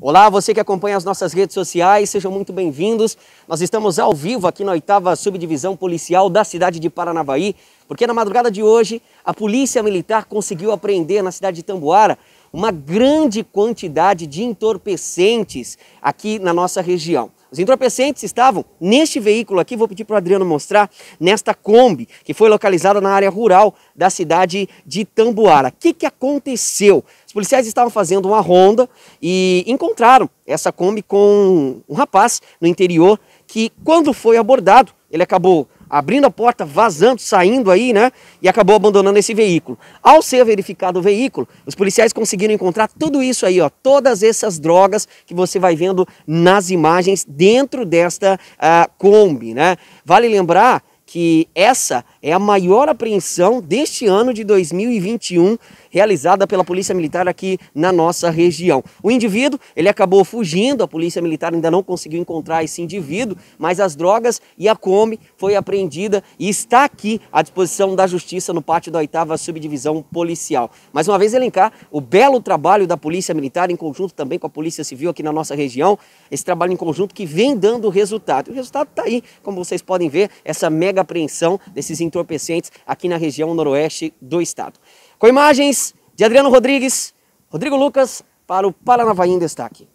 Olá, você que acompanha as nossas redes sociais, sejam muito bem-vindos. Nós estamos ao vivo aqui na oitava subdivisão policial da cidade de Paranavaí, porque na madrugada de hoje a Polícia Militar conseguiu apreender na cidade de Tambuara uma grande quantidade de entorpecentes aqui na nossa região. Os entorpecentes estavam neste veículo aqui, vou pedir para o Adriano mostrar, nesta Kombi, que foi localizada na área rural da cidade de Tambuara. O que, que aconteceu? Os policiais estavam fazendo uma ronda e encontraram essa Kombi com um rapaz no interior que, quando foi abordado, ele acabou abrindo a porta, vazando, saindo aí, né? E acabou abandonando esse veículo. Ao ser verificado o veículo, os policiais conseguiram encontrar tudo isso aí, ó, todas essas drogas que você vai vendo nas imagens dentro desta uh, Kombi, né? Vale lembrar que essa é a maior apreensão deste ano de 2021 realizada pela Polícia Militar aqui na nossa região. O indivíduo, ele acabou fugindo, a Polícia Militar ainda não conseguiu encontrar esse indivíduo, mas as drogas e a Come foi apreendida e está aqui à disposição da Justiça no pátio da 8 Subdivisão Policial. Mais uma vez elencar o belo trabalho da Polícia Militar em conjunto também com a Polícia Civil aqui na nossa região, esse trabalho em conjunto que vem dando resultado. o resultado está aí, como vocês podem ver, essa mega apreensão desses entorpecentes aqui na região noroeste do estado. Com imagens de Adriano Rodrigues, Rodrigo Lucas, para o Paranavaí em Destaque.